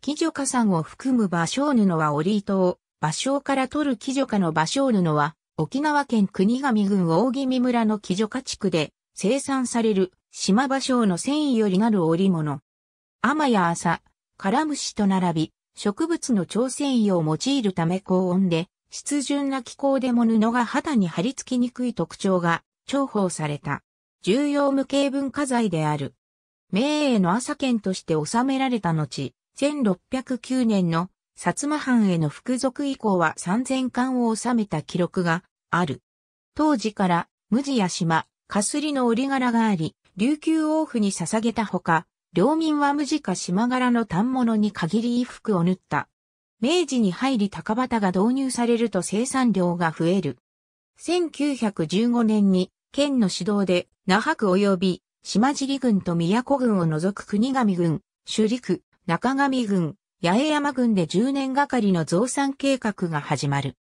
木女家山を含む芭蕉布は折糸を、芭蕉から取る木女家の芭蕉布は、沖縄県国神郡大宜味村の木女家地区で生産される島芭蕉の繊維よりなる織物。雨や朝、カラムシと並び、植物の調繊維を用いるため高温で、湿潤な気候でも布が肌に張り付きにくい特徴が重宝された。重要無形文化財である。明英の朝県として収められた後、1609年の薩摩藩への服属以降は3000巻を収めた記録がある。当時から無地や島、かすりの折柄があり、琉球王府に捧げたほか、領民は無地か島柄の反物に限り衣服を縫った。明治に入り高畑が導入されると生産量が増える。1915年に県の指導で那覇区及び島尻郡と宮古郡を除く国神郡、首里区、中上郡、八重山郡で10年がかりの増産計画が始まる。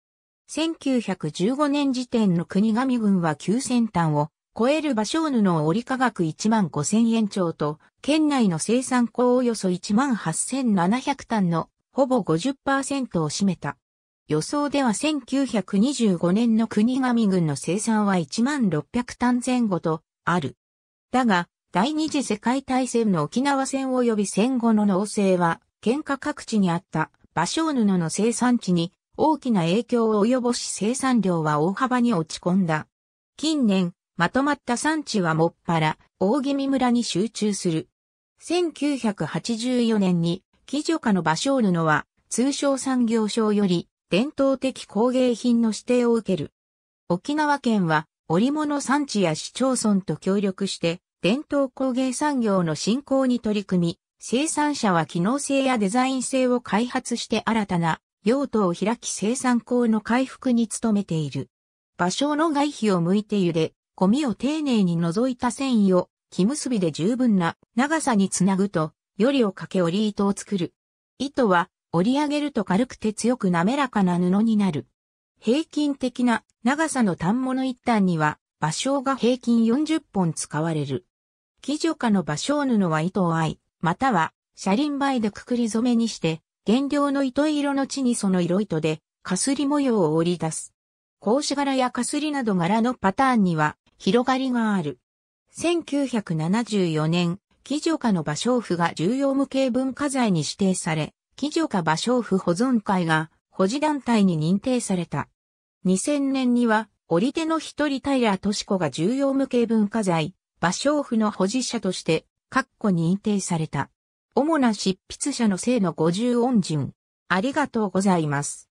1915年時点の国上郡は9000単を超える場所布折織価格1万5000円超と、県内の生産高およそ1万8700単のほぼ50%を占めた。予想では1925年の国上郡の生産は1万600単前後とある。だが、第二次世界大戦の沖縄戦及び戦後の農政は、県下各地にあった芭蕉布の生産地に大きな影響を及ぼし生産量は大幅に落ち込んだ。近年、まとまった産地はもっぱら、大宜味村に集中する。1984年に、貴女家の芭蕉布は、通商産業省より、伝統的工芸品の指定を受ける。沖縄県は、織物産地や市町村と協力して、伝統工芸産業の振興に取り組み、生産者は機能性やデザイン性を開発して新たな用途を開き生産校の回復に努めている。芭蕉の外皮を剥いて茹で、ゴミを丁寧に除いた繊維を木結びで十分な長さにつなぐと、よりをかけ織り糸を作る。糸は折り上げると軽くて強く滑らかな布になる。平均的な長さの単物一端には、場所が平均40本使われる。騎女化の芭蕉布は糸を合い、または、車輪梅でくくり染めにして、原料の糸色の地にその色糸で、かすり模様を織り出す。格子柄やかすりなど柄のパターンには、広がりがある。1974年、騎女化の芭蕉布が重要無形文化財に指定され、騎女化芭蕉布保存会が保持団体に認定された。2000年には、織手の一人平敏子が重要無形文化財、芭蕉布の保持者として、括弧認定された。主な執筆者の姓の五十音順。ありがとうございます。